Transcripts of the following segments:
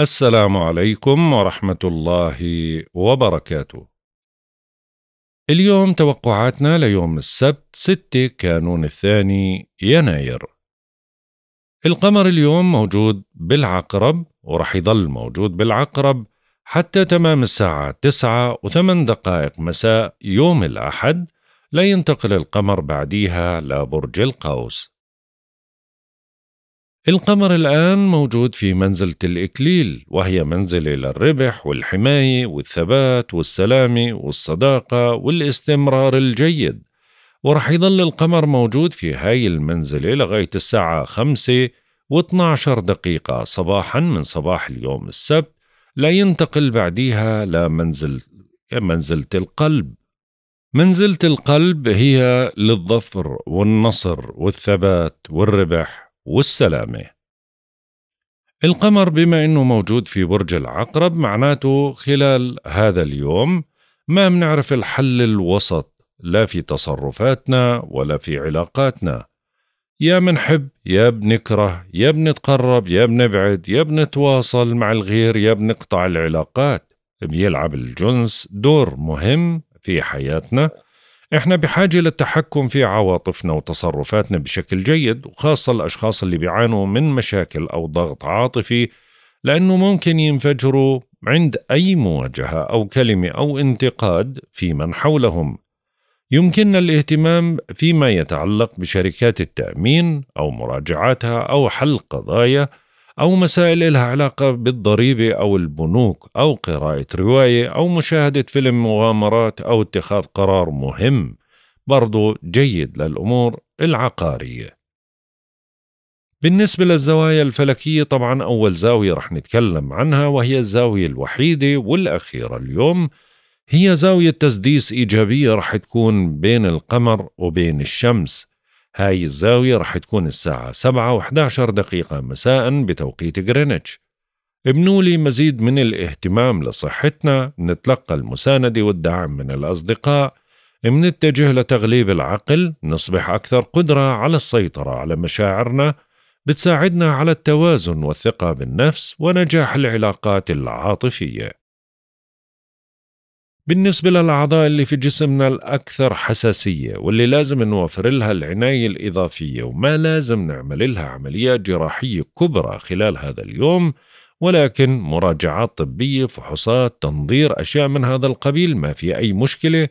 السلام عليكم ورحمة الله وبركاته. اليوم توقعاتنا ليوم السبت 6 كانون الثاني يناير. القمر اليوم موجود بالعقرب ورح يضل موجود بالعقرب حتى تمام الساعة 9 و8 دقائق مساء يوم الأحد لينتقل القمر بعديها لبرج القوس. القمر الآن موجود في منزلة الإكليل وهي منزلة للربح والحماية والثبات والسلامة والصداقة والاستمرار الجيد ورح يظل القمر موجود في هاي المنزلة لغاية الساعة 5 و12 دقيقة صباحا من صباح اليوم السبت لا ينتقل بعديها لمنزل منزلة القلب منزلة القلب هي للظفر والنصر والثبات والربح والسلامة القمر بما أنه موجود في برج العقرب معناته خلال هذا اليوم ما منعرف الحل الوسط لا في تصرفاتنا ولا في علاقاتنا يا منحب يا بنكره يا بنتقرب يا بنبعد يا بنتواصل مع الغير يا بنقطع العلاقات بيلعب الجنس دور مهم في حياتنا احنا بحاجة للتحكم في عواطفنا وتصرفاتنا بشكل جيد وخاصة الأشخاص اللي بيعانوا من مشاكل أو ضغط عاطفي لأنه ممكن ينفجروا عند أي مواجهة أو كلمة أو انتقاد في من حولهم يمكننا الاهتمام فيما يتعلق بشركات التأمين أو مراجعاتها أو حل قضايا أو مسائل لها علاقة بالضريبة أو البنوك أو قراءة رواية أو مشاهدة فيلم مغامرات أو اتخاذ قرار مهم برضو جيد للأمور العقارية بالنسبة للزوايا الفلكية طبعا أول زاوية رح نتكلم عنها وهي الزاوية الوحيدة والأخيرة اليوم هي زاوية تسديس إيجابية رح تكون بين القمر وبين الشمس هاي الزاوية رح تكون الساعة سبعة وحداشر دقيقة مساء بتوقيت غرينتش ابنوا لي مزيد من الاهتمام لصحتنا نتلقى المساندة والدعم من الأصدقاء منتجه لتغليب العقل نصبح أكثر قدرة على السيطرة على مشاعرنا بتساعدنا على التوازن والثقة بالنفس ونجاح العلاقات العاطفية بالنسبة للأعضاء اللي في جسمنا الأكثر حساسية واللي لازم نوفر لها العناية الإضافية وما لازم نعمل لها عمليات جراحية كبرى خلال هذا اليوم ولكن مراجعات طبية فحوصات تنظير أشياء من هذا القبيل ما في أي مشكلة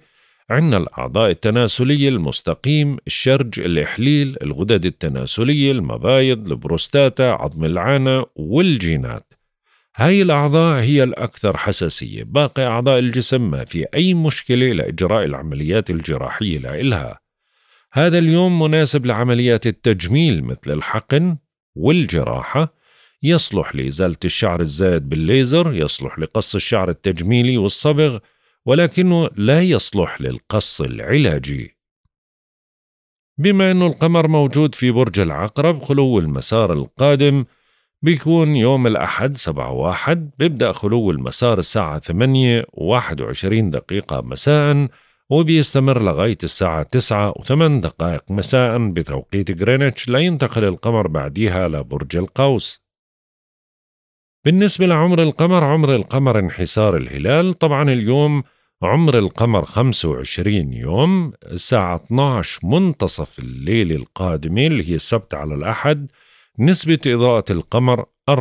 عندنا الأعضاء التناسلية المستقيم الشرج الإحليل الغدد التناسلية المبايض البروستاتا عظم العانة والجينات هاي الأعضاء هي الأكثر حساسية باقي أعضاء الجسم ما في أي مشكلة لإجراء العمليات الجراحية لإلها هذا اليوم مناسب لعمليات التجميل مثل الحقن والجراحة يصلح لإزالة الشعر الزائد بالليزر يصلح لقص الشعر التجميلي والصبغ ولكنه لا يصلح للقص العلاجي بما أن القمر موجود في برج العقرب خلو المسار القادم بيكون يوم الأحد 7 واحد بيبدأ خلو المسار الساعة ثمانية و وعشرين دقيقة مساء وبيستمر لغاية الساعة تسعة وثمان دقائق مساء بتوقيت غرينتش لينتقل القمر بعديها لبرج القوس بالنسبة لعمر القمر عمر القمر انحسار الهلال طبعا اليوم عمر القمر 25 يوم الساعة 12 منتصف الليل القادمة اللي هي السبت على الأحد نسبة إضاءة القمر 24%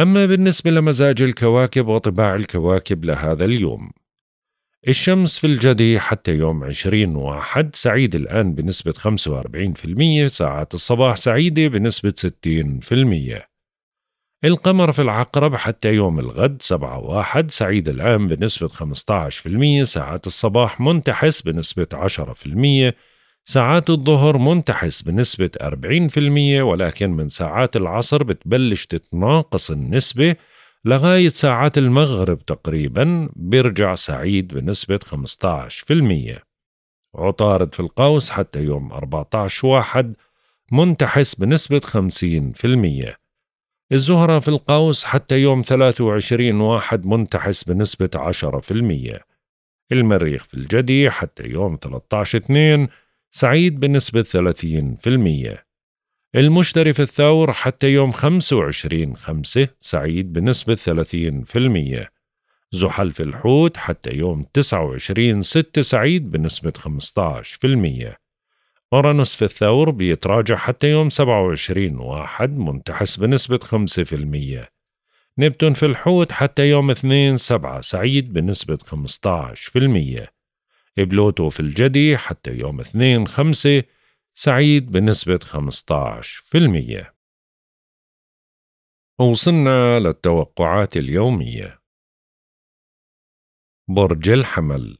أما بالنسبة لمزاج الكواكب وطباع الكواكب لهذا اليوم الشمس في الجدي حتى يوم 20 واحد سعيد الآن بنسبة 45% ساعات الصباح سعيدة بنسبة 60% القمر في العقرب حتى يوم الغد سبعة واحد سعيد الآن بنسبة 15% ساعات الصباح منتحس بنسبة 10% ساعات الظهر منتحس بنسبة 40% ولكن من ساعات العصر بتبلش تتناقص النسبة لغاية ساعات المغرب تقريبا بيرجع سعيد بنسبة 15% عطارد في القوس حتى يوم 14 واحد منتحس بنسبة 50% الزهرة في القوس حتى يوم 23 واحد منتحس بنسبة 10% المريخ في الجدي حتى يوم 13 اثنين سعيد بنسبة 30% المشتري في الثور حتى يوم 25 5 سعيد بنسبة 30% زحل في الحوت حتى يوم 29 6 سعيد بنسبة 15% أورانوس في الثور بيتراجع حتى يوم 27 واحد منتحس بنسبة 5% نبتون في الحوت حتى يوم 2 7 سعيد بنسبة 15% بلوتو في الجدي حتى يوم 2 5 سعيد بنسبة 15% وصلنا للتوقعات اليومية برج الحمل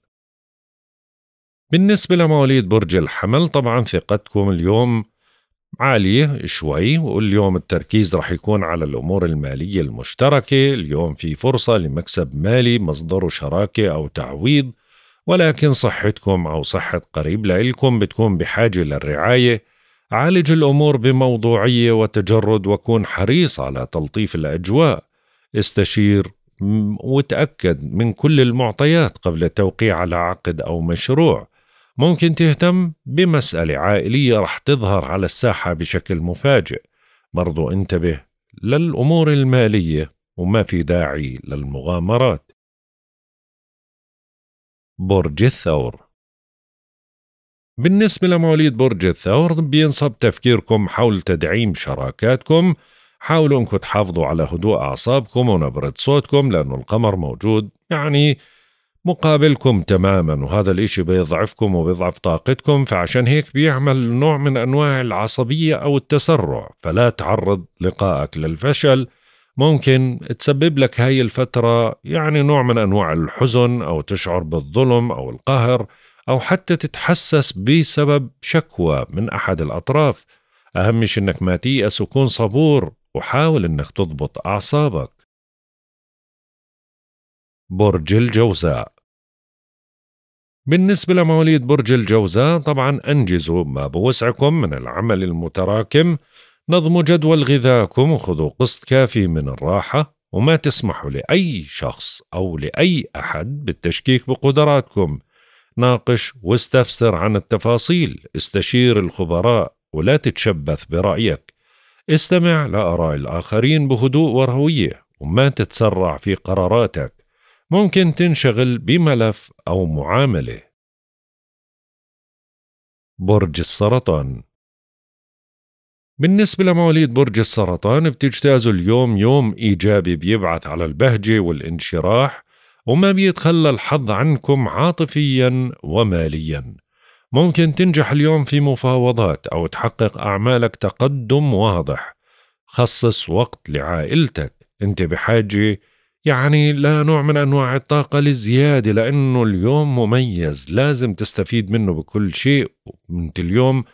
بالنسبة لمواليد برج الحمل طبعا ثقتكم اليوم عالية شوي واليوم التركيز رح يكون على الأمور المالية المشتركة اليوم في فرصة لمكسب مالي مصدره شراكة أو تعويض ولكن صحتكم أو صحة قريب لإلكم بتكون بحاجة للرعاية عالج الأمور بموضوعية وتجرد وكون حريص على تلطيف الأجواء استشير وتأكد من كل المعطيات قبل التوقيع على عقد أو مشروع ممكن تهتم بمسألة عائلية رح تظهر على الساحة بشكل مفاجئ برضو انتبه للأمور المالية وما في داعي للمغامرات برج الثور بالنسبة لمواليد برج الثور بينصب تفكيركم حول تدعيم شراكاتكم حاولوا انكم تحافظوا على هدوء اعصابكم ونبرة صوتكم لانه القمر موجود يعني مقابلكم تماما وهذا الاشي بيضعفكم وبيضعف طاقتكم فعشان هيك بيعمل نوع من انواع العصبية او التسرع فلا تعرض لقائك للفشل ممكن تسبب لك هاي الفترة يعني نوع من أنواع الحزن أو تشعر بالظلم أو القهر أو حتى تتحسس بسبب شكوى من أحد الأطراف أهم شيء أنك ما تيأس وكون صبور وحاول أنك تضبط أعصابك برج الجوزاء بالنسبة لمواليد برج الجوزاء طبعا أنجزوا ما بوسعكم من العمل المتراكم نظموا جدول غذائكم وخذوا قسط كافي من الراحة وما تسمحوا لأي شخص أو لأي أحد بالتشكيك بقدراتكم ناقش واستفسر عن التفاصيل استشير الخبراء ولا تتشبث برأيك استمع لآراء الآخرين بهدوء وروية وما تتسرع في قراراتك ممكن تنشغل بملف أو معاملة برج السرطان بالنسبة لمواليد برج السرطان بتجتازوا اليوم يوم إيجابي بيبعث على البهجة والانشراح وما بيتخلى الحظ عنكم عاطفيا وماليا ممكن تنجح اليوم في مفاوضات أو تحقق أعمالك تقدم واضح خصص وقت لعائلتك أنت بحاجة يعني لا نوع من أنواع الطاقة لزيادة لأنه اليوم مميز لازم تستفيد منه بكل شيء أنت اليوم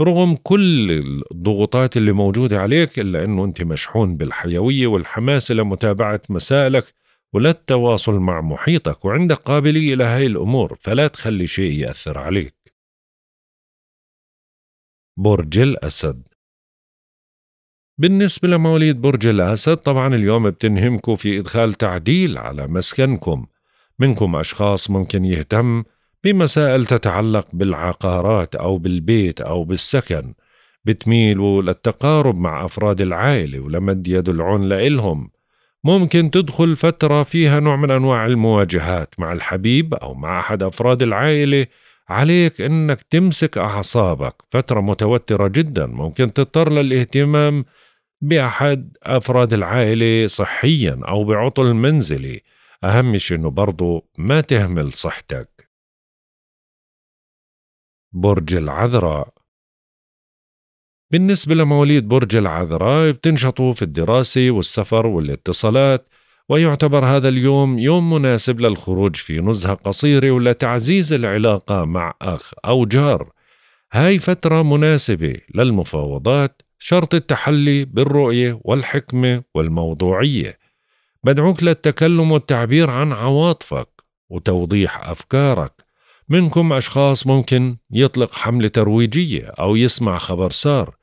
رغم كل الضغوطات اللي موجودة عليك إلا أنه أنت مشحون بالحيوية والحماس لمتابعة مسائلك وللتواصل مع محيطك وعندك قابلية لهي الأمور فلا تخلي شيء يأثر عليك برج الأسد بالنسبة لمواليد برج الأسد طبعا اليوم بتنهمكم في إدخال تعديل على مسكنكم منكم أشخاص ممكن يهتم بمسائل تتعلق بالعقارات أو بالبيت أو بالسكن بتميل للتقارب مع أفراد العائلة ولمد يد العون لإلهم ممكن تدخل فترة فيها نوع من أنواع المواجهات مع الحبيب أو مع أحد أفراد العائلة عليك أنك تمسك أعصابك فترة متوترة جدا ممكن تضطر للاهتمام بأحد أفراد العائلة صحيا أو بعطل منزلي أهم شيء أنه برضو ما تهمل صحتك برج العذراء بالنسبة لمواليد برج العذراء بتنشطوا في الدراسة والسفر والاتصالات ويعتبر هذا اليوم يوم مناسب للخروج في نزهة قصيرة ولتعزيز العلاقة مع أخ أو جار هاي فترة مناسبة للمفاوضات شرط التحلي بالرؤية والحكمة والموضوعية بدعوك للتكلم والتعبير عن عواطفك وتوضيح أفكارك منكم أشخاص ممكن يطلق حملة ترويجية أو يسمع خبر سار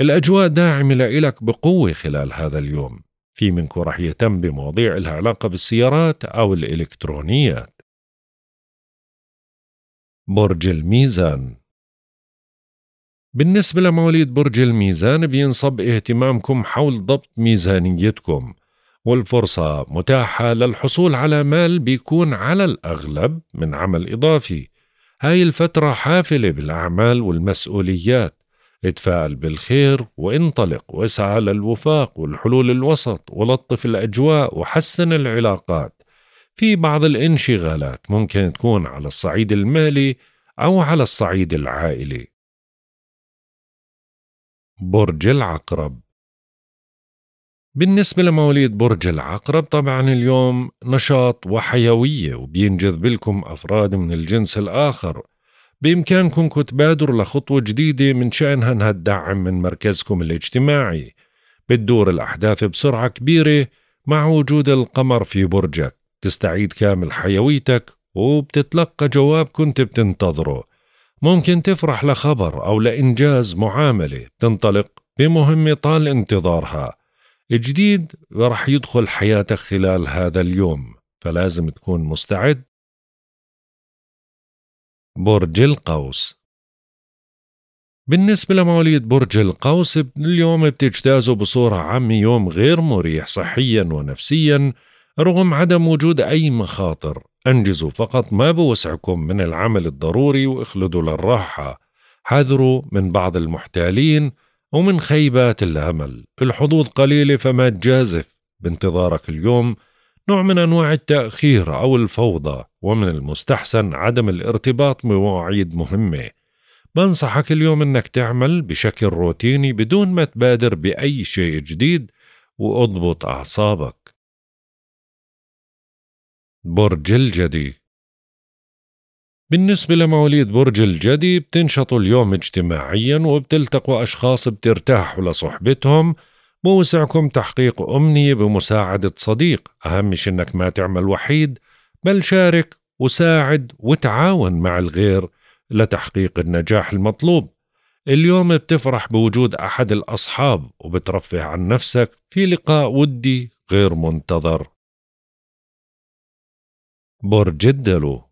الأجواء داعمة لإلك بقوة خلال هذا اليوم في منكم رح يهتم بمواضيع لها علاقة بالسيارات أو الإلكترونيات برج الميزان بالنسبة لمواليد برج الميزان بينصب اهتمامكم حول ضبط ميزانيتكم والفرصة متاحة للحصول على مال بيكون على الأغلب من عمل إضافي هاي الفترة حافلة بالأعمال والمسؤوليات اتفائل بالخير وانطلق واسعى للوفاق والحلول الوسط ولطف الأجواء وحسن العلاقات في بعض الانشغالات ممكن تكون على الصعيد المالي أو على الصعيد العائلي برج العقرب بالنسبة لمواليد برج العقرب طبعا اليوم نشاط وحيوية وبينجذب لكم أفراد من الجنس الآخر بإمكانكم تبادروا لخطوة جديدة من شأنها أنها تدعم من مركزكم الاجتماعي بتدور الأحداث بسرعة كبيرة مع وجود القمر في برجك تستعيد كامل حيويتك وبتتلقى جواب كنت بتنتظره ممكن تفرح لخبر أو لإنجاز معاملة تنطلق بمهمة طال انتظارها جديد رح يدخل حياتك خلال هذا اليوم فلازم تكون مستعد برج القوس بالنسبة لمواليد برج القوس اليوم بتجتازوا بصورة عامة يوم غير مريح صحيا ونفسيا رغم عدم وجود أي مخاطر أنجزوا فقط ما بوسعكم من العمل الضروري واخلدوا للراحة حذروا من بعض المحتالين ومن خيبات الأمل الحظوظ قليلة فما تجازف بانتظارك اليوم نوع من أنواع التأخير أو الفوضى ومن المستحسن عدم الارتباط بمواعيد مهمة بنصحك اليوم أنك تعمل بشكل روتيني بدون ما تبادر بأي شيء جديد واضبط أعصابك برج الجدي بالنسبة لمواليد برج الجدي بتنشطوا اليوم اجتماعيا وبتلتقوا أشخاص بترتاحوا لصحبتهم موسعكم تحقيق أمنية بمساعدة صديق أهم شي إنك ما تعمل وحيد بل شارك وساعد وتعاون مع الغير لتحقيق النجاح المطلوب اليوم بتفرح بوجود أحد الأصحاب وبترفه عن نفسك في لقاء ودي غير منتظر برج الدلو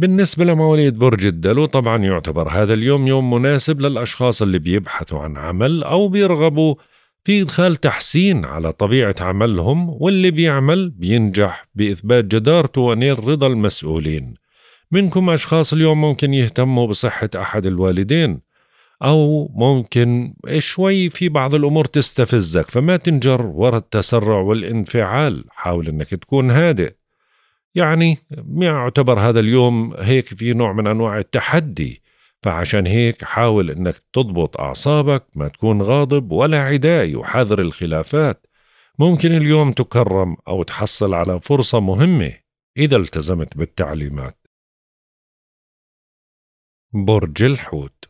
بالنسبة لمواليد برج الدلو طبعا يعتبر هذا اليوم يوم مناسب للأشخاص اللي بيبحثوا عن عمل أو بيرغبوا في إدخال تحسين على طبيعة عملهم واللي بيعمل بينجح بإثبات جدارته ونيل رضا المسؤولين منكم أشخاص اليوم ممكن يهتموا بصحة أحد الوالدين أو ممكن شوي في بعض الأمور تستفزك فما تنجر وراء التسرع والانفعال حاول أنك تكون هادئ يعني يعتبر هذا اليوم هيك في نوع من انواع التحدي فعشان هيك حاول انك تضبط اعصابك ما تكون غاضب ولا عدائي وحذر الخلافات ممكن اليوم تكرم او تحصل على فرصه مهمه اذا التزمت بالتعليمات برج الحوت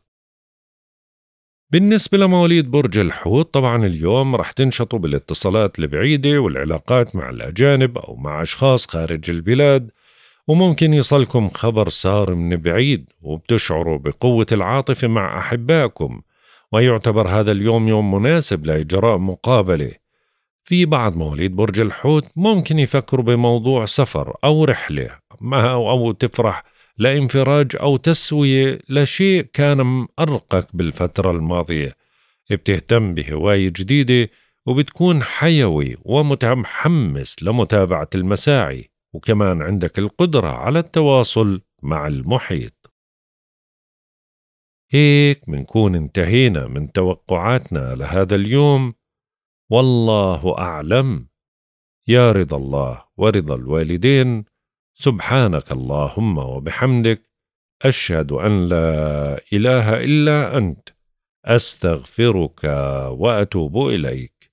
بالنسبة لمواليد برج الحوت طبعا اليوم رح تنشطوا بالاتصالات البعيدة والعلاقات مع الأجانب أو مع أشخاص خارج البلاد وممكن يصلكم خبر سار من بعيد وبتشعروا بقوة العاطفة مع أحبائكم ويعتبر هذا اليوم يوم مناسب لإجراء مقابلة في بعض مواليد برج الحوت ممكن يفكروا بموضوع سفر أو رحلة أو تفرح لا انفراج أو تسوية لشيء كان مأرقك بالفترة الماضية بتهتم بهواية جديدة وبتكون حيوي ومتحمس لمتابعة المساعي وكمان عندك القدرة على التواصل مع المحيط هيك منكون انتهينا من توقعاتنا لهذا اليوم والله أعلم يا رضا الله ورضا الوالدين سبحانك اللهم وبحمدك اشهد ان لا اله الا انت استغفرك واتوب اليك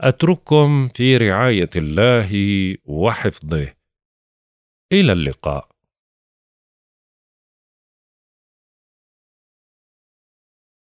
اترككم في رعايه الله وحفظه الى اللقاء